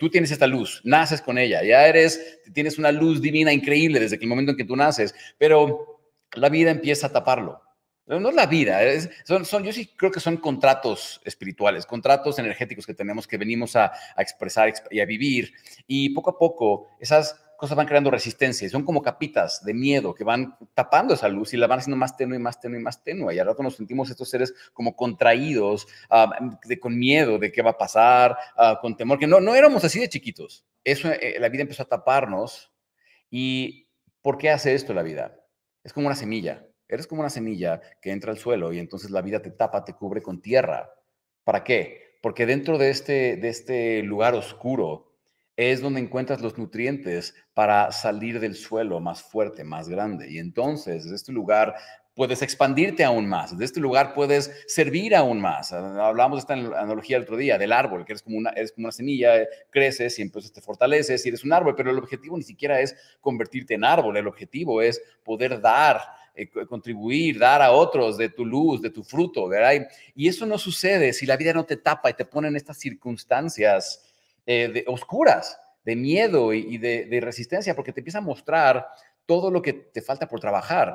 Tú tienes esta luz, naces con ella, ya eres, tienes una luz divina increíble desde el momento en que tú naces, pero la vida empieza a taparlo. No es la vida, son, yo sí creo que son contratos espirituales, contratos energéticos que tenemos, que venimos a, a expresar y a vivir. Y poco a poco esas cosas van creando resistencia, y son como capitas de miedo que van tapando esa luz y la van haciendo más tenue, y más tenue, y más tenue. Y al rato nos sentimos estos seres como contraídos, ah, de, con miedo de qué va a pasar, ah, con temor, que no, no éramos así de chiquitos. Eso, eh, la vida empezó a taparnos. ¿Y por qué hace esto la vida? Es como una semilla. Eres como una semilla que entra al suelo y entonces la vida te tapa, te cubre con tierra. ¿Para qué? Porque dentro de este, de este lugar oscuro es donde encuentras los nutrientes para salir del suelo más fuerte, más grande. Y entonces, desde este lugar puedes expandirte aún más, desde este lugar puedes servir aún más. Hablamos de esta analogía el otro día, del árbol, que eres como una, una semilla, creces y entonces te fortaleces y eres un árbol, pero el objetivo ni siquiera es convertirte en árbol, el objetivo es poder dar eh, contribuir, dar a otros de tu luz, de tu fruto, ¿verdad? Y eso no sucede si la vida no te tapa y te pone en estas circunstancias eh, de, oscuras, de miedo y, de resistencia, porque te empieza a mostrar todo lo que te falta por trabajar.